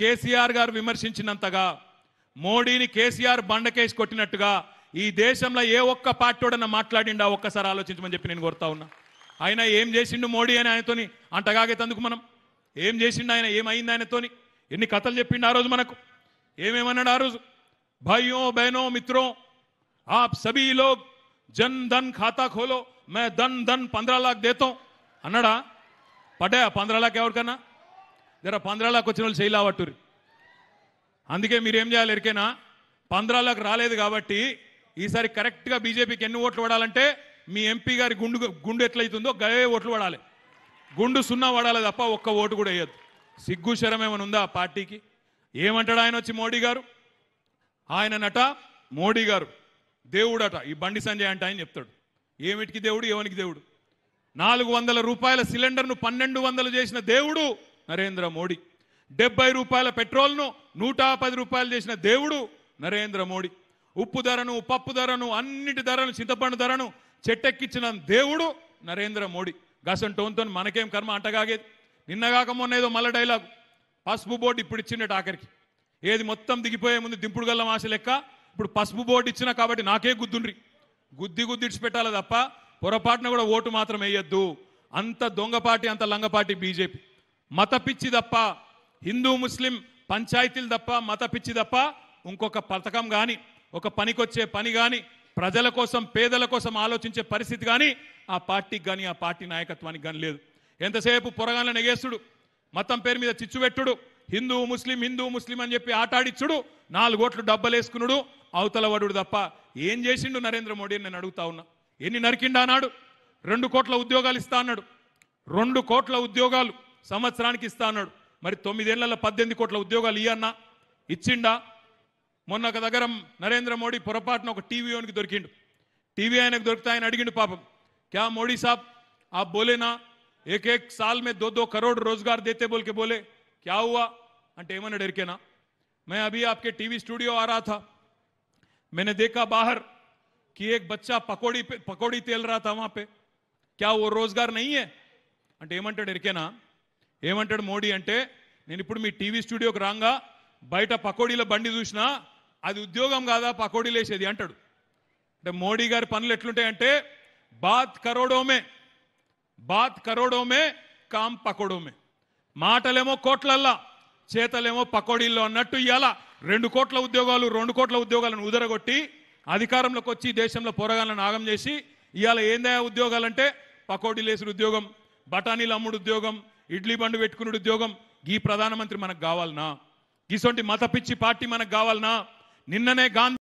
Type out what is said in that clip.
కేసీఆర్ గారు విమర్శించినంతగా మోడీని కేసీఆర్ బండకేసి కొట్టినట్టుగా ఈ దేశంలో ఏ ఒక్క పార్టీడన్న మాట్లాడిండా ఒక్కసారి ఆలోచించమని చెప్పి నేను కోరుతా ఉన్నా ఆయన ఏం చేసిండు మోడీ అని ఆయనతోని అంటగాగేతందుకు మనం ఏం చేసిండు ఆయన ఏమైంది ఆయనతోని ఎన్ని కథలు చెప్పిండు ఆ రోజు మనకు ఏమేమన్నాడు ఆ రోజు భయో బహనో మిత్రో ఆప్ సభీ జన్ ధన్ ఖాతా ఖోలో మే ధన్ ధన్ పంద్రా లాక్ దేతో అన్నాడా పడ్డా పంద్రా లాక్ ఎవరికన్నా జర పంద్రాలకు వచ్చిన వాళ్ళు చేయలేవట్టురు అందుకే మీరేం చేయాలి ఎరికైనా పంద్రాలకు రాలేదు కాబట్టి ఈసారి కరెక్ట్గా బీజేపీకి ఎన్ని ఓట్లు పడాలంటే మీ ఎంపీ గారి గుండు గుండు ఎట్లయితుందో గవే ఓట్లు పడాలి గుండు సున్నా పడాలి తప్ప ఒక్క ఓటు కూడా వేయద్దు సిగ్గు శరం ఏమైనా ఉందా ఆ పార్టీకి ఏమంటాడు ఆయన వచ్చి మోడీ గారు ఆయన నట మోడీ గారు దేవుడు అట ఈ బండి సంజయ్ అంటే ఆయన చెప్తాడు ఏమిటికి దేవుడు ఏమనికి దేవుడు నాలుగు వందల రూపాయల సిలిండర్ను పన్నెండు వందలు చేసిన దేవుడు నరేంద్ర మోడీ డెబ్బై రూపాయల పెట్రోల్ను నూట పది రూపాయలు చేసిన దేవుడు నరేంద్ర మోడీ ఉప్పు ధరను పప్పు ధరను అన్నిటి ధరను చింతపండు ధరను చెట్టెక్కించిన దేవుడు నరేంద్ర మోడీ గసంటోన్తో మనకేం కర్మ అంటగాగేది నిన్నగాక మొన్న ఏదో మళ్ళీ డైలాగ్ పసుపు బోర్డు ఇప్పుడు ఇచ్చిండట ఆఖరికి ఏది మొత్తం దిగిపోయే ముందు దింపుడు గల్లం ఆశ లెక్క ఇప్పుడు పసుపు బోర్డు ఇచ్చినా కాబట్టి నాకే గుద్దుండ్రి గుద్ది పెట్టాలి తప్ప పొరపాటున కూడా ఓటు మాత్రం వేయొద్దు అంత దొంగపాటి అంత లంగపాటి బీజేపీ మత పిచ్చి తప్ప హిందూ ముస్లిం పంచాయతీలు తప్ప మత పిచ్చి తప్ప ఇంకొక పథకం కానీ ఒక పనికొచ్చే పని కానీ ప్రజల కోసం పేదల కోసం ఆలోచించే పరిస్థితి కానీ ఆ పార్టీకి కానీ ఆ పార్టీ నాయకత్వానికి కానీ లేదు ఎంతసేపు పొరగాళ్ళ నెగేస్తుడు మతం పేరు మీద చిచ్చుపెట్టుడు హిందూ ముస్లిం హిందూ ముస్లిం అని చెప్పి ఆటాడిచ్చుడు నాలుగు ఓట్లు డబ్బలేసుకునుడు అవతలవడుడు తప్ప ఏం చేసిండు నరేంద్ర మోడీ నేను అడుగుతా ఉన్నా ఎన్ని నరికిండా అన్నాడు రెండు కోట్ల ఉద్యోగాలు ఇస్తా అన్నాడు రెండు కోట్ల ఉద్యోగాలు సంవత్సరానికి ఇస్తా तुम पद्धति उद्योग పద్దెనిమిది కోట్ల ఉద్యోగాలు ఇయ్యన్నా ఇచ్చిండా మొన్న ఒక దగ్గర నరేంద్ర మోడీ పొరపాటున ఒక టీవీ पापम क्या मोडी साहब आप बोले ना एक एक साल में दो दो करोड़ रोजगार देते बोल के बोले क्या हुआ अंटे एमन डर के ना मैं अभी आपके टीवी स्टूडियो आ रहा था मैंने देखा बाहर कि एक बच्चा पकौड़ी पकौड़ी तेल रहा था वहां पे क्या वो रोजगार नहीं है अंटे एमन डर के ना ఏమంటాడు మోడీ అంటే నేను ఇప్పుడు మీ టీవీ స్టూడియోకి రాగా బయట పకోడీల బండి చూసినా అది ఉద్యోగం కాదా పకోడీలు వేసేది అంటాడు అంటే మోడీ గారి పనులు ఎట్లుంటాయంటే బాత్ కరోడోమే బాత్ కరోడోమే కామ్ పకోడోమే మాటలేమో కోట్లల్లా చేతలేమో పకోడీల్లో అన్నట్టు ఇవాళ రెండు కోట్ల ఉద్యోగాలు రెండు కోట్ల ఉద్యోగాలను ఉదరగొట్టి అధికారంలోకి వచ్చి దేశంలో పోరగాలను ఆగం చేసి ఇవాళ ఏందయా ఉద్యోగాలంటే వేసిన ఉద్యోగం బఠానీలు అమ్ముడు ఉద్యోగం ఇడ్లీ బండు పెట్టుకునే ఉద్యోగం ఈ ప్రధానమంత్రి మనకు కావాలనా ఇటువంటి మత పిచ్చి పార్టీ మనకు కావాలనా నిన్ననే గాంధీ